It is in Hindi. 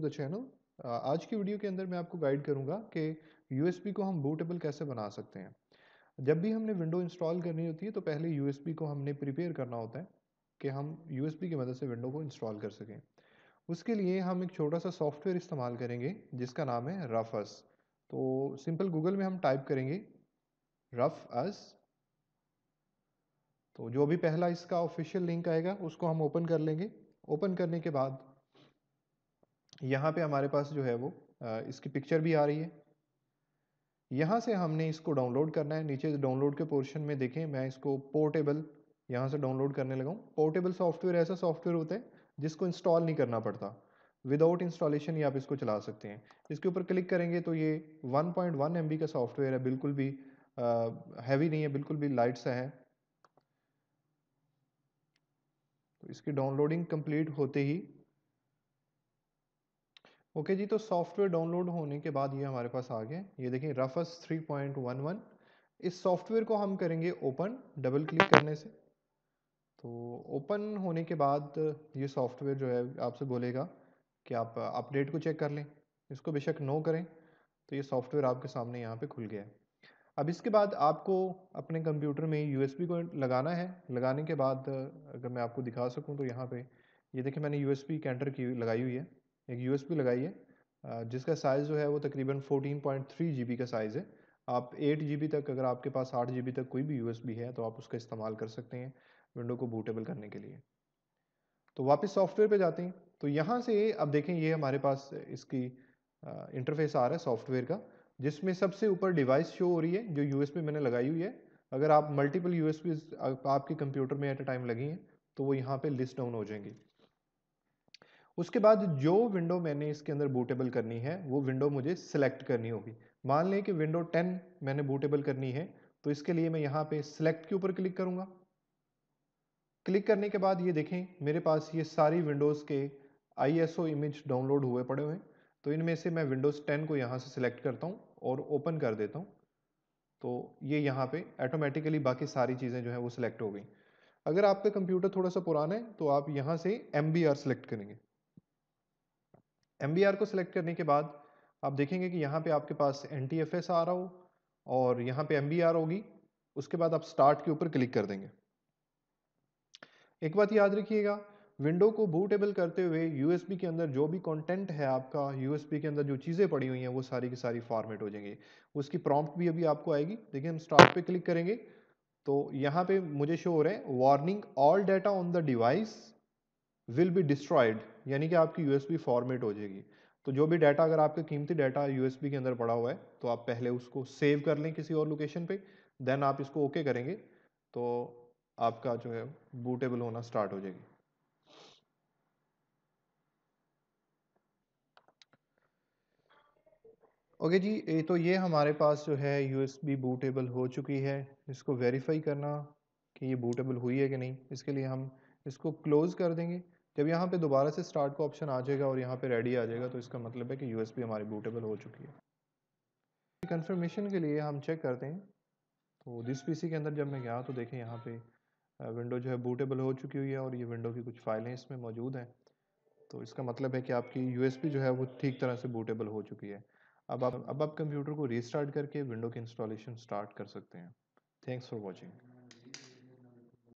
टू द चैनल आज की वीडियो के अंदर मैं आपको गाइड करूंगा कि यूएसबी को हम बूटेबल कैसे बना सकते हैं जब भी हमने विंडो इंस्टॉल करनी होती है तो पहले यूएसबी को हमने प्रिपेयर करना होता है कि हम यूएसबी की मदद से विंडो को इंस्टॉल कर सकें उसके लिए हम एक छोटा सा सॉफ्टवेयर इस्तेमाल करेंगे जिसका नाम है रफ अस तो सिंपल गूगल में हम टाइप करेंगे रफ अस तो जो भी पहला इसका ऑफिशियल लिंक आएगा उसको हम ओपन कर लेंगे ओपन करने के बाद यहाँ पे हमारे पास जो है वो इसकी पिक्चर भी आ रही है यहाँ से हमने इसको डाउनलोड करना है नीचे डाउनलोड के पोर्शन में देखें मैं इसको पोर्टेबल यहाँ से डाउनलोड करने लगा हूँ पोर्टेबल सॉफ्टवेयर ऐसा सॉफ्टवेयर होता है जिसको इंस्टॉल नहीं करना पड़ता विदाउट इंस्टॉलेशन ही आप इसको चला सकते हैं इसके ऊपर क्लिक करेंगे तो ये 1.1 पॉइंट का सॉफ्टवेयर है बिल्कुल भी हैवी नहीं है बिल्कुल भी लाइट सा है तो इसकी डाउनलोडिंग कंप्लीट होते ही ओके जी तो सॉफ्टवेयर डाउनलोड होने के बाद ये हमारे पास आ गए ये देखिए रफस 3.11 इस सॉफ्टवेयर को हम करेंगे ओपन डबल क्लिक करने से तो ओपन होने के बाद ये सॉफ्टवेयर जो है आपसे बोलेगा कि आप अपडेट को चेक कर लें इसको बेशक नो करें तो ये सॉफ्टवेयर आपके सामने यहाँ पे खुल गया है अब इसके बाद आपको अपने कंप्यूटर में यू को लगाना है लगाने के बाद अगर मैं आपको दिखा सकूँ तो यहाँ पर ये देखिए मैंने यू एस की एंटर की लगाई हुई है एक यू लगाई है जिसका साइज़ जो है वो तकरीबन 14.3 जीबी का साइज़ है आप 8 जीबी तक अगर आपके पास 8 जीबी तक कोई भी यू है तो आप उसका इस्तेमाल कर सकते हैं विंडो को बूटेबल करने के लिए तो वापस सॉफ्टवेयर पे जाते हैं तो यहाँ से अब देखें ये हमारे पास इसकी इंटरफेस आ रहा है सॉफ्टवेयर का जिसमें सबसे ऊपर डिवाइस शो हो रही है जो यू मैंने लगाई हुई है अगर आप मल्टीपल यू आपके कंप्यूटर में एट अ टाइम लगी हैं तो वो यहाँ पर लिस्ट डाउन हो जाएंगी उसके बाद जो विंडो मैंने इसके अंदर बूटेबल करनी है वो विंडो मुझे सिलेक्ट करनी होगी मान लें कि विंडो 10 मैंने बूटेबल करनी है तो इसके लिए मैं यहाँ पे सिलेक्ट के ऊपर क्लिक करूँगा क्लिक करने के बाद ये देखें मेरे पास ये सारी विंडोज़ के आई इमेज डाउनलोड हुए पड़े हुए हैं तो इनमें से मैं विंडोज़ टेन को यहाँ से सिलेक्ट करता हूँ और ओपन कर देता हूँ तो ये यहाँ पे ऑटोमेटिकली बाकी सारी चीज़ें जो हैं वो सिलेक्ट हो गई अगर आपका कंप्यूटर थोड़ा सा पुराना है तो आप यहाँ से एम सेलेक्ट करेंगे एम को सिलेक्ट करने के बाद आप देखेंगे कि यहाँ पे आपके पास एन आ रहा हो और यहाँ पे एम होगी उसके बाद आप स्टार्ट के ऊपर क्लिक कर देंगे एक बात याद रखिएगा विंडो को बूटेबल करते हुए यूएसबी के अंदर जो भी कंटेंट है आपका यूएसबी के अंदर जो चीज़ें पड़ी हुई हैं वो सारी की सारी फॉर्मेट हो जाएंगी उसकी प्रॉम्प्ट भी अभी आपको आएगी देखिए हम स्टार्ट पे क्लिक करेंगे तो यहाँ पे मुझे शो हो रहा है warning all data on the device will be destroyed यानी कि आपकी यूएसबी फॉर्मेट हो जाएगी तो जो भी डाटा अगर आपका कीमती डाटा यूएसबी के अंदर पड़ा हुआ है तो आप पहले उसको सेव कर लें किसी और लोकेशन पे देन आप इसको ओके okay करेंगे तो आपका जो है बूटेबल होना स्टार्ट हो जाएगी ओके okay जी ये तो ये हमारे पास जो है यूएसबी बूटेबल हो चुकी है इसको वेरीफाई करना कि ये बूटेबल हुई है कि नहीं इसके लिए हम इसको क्लोज़ कर देंगे जब यहाँ पे दोबारा से स्टार्ट का ऑप्शन आ जाएगा और यहाँ पे रेडी आ जाएगा तो इसका मतलब है कि यू हमारी बूटेबल हो चुकी है कन्फर्मेशन के लिए हम चेक करते हैं तो दिस पी के अंदर जब मैं गया तो देखें यहाँ पर विंडो जो है बूटेबल हो चुकी हुई है और ये विंडो की कुछ फाइलें इसमें मौजूद हैं तो इसका मतलब है कि आपकी यू जो है वो ठीक तरह से बूटेबल हो चुकी है अब आप अब आप कंप्यूटर को रीस्टार्ट करके विंडो की इंस्टॉलेशन स्टार्ट कर सकते हैं थैंक्स फॉर वॉचिंग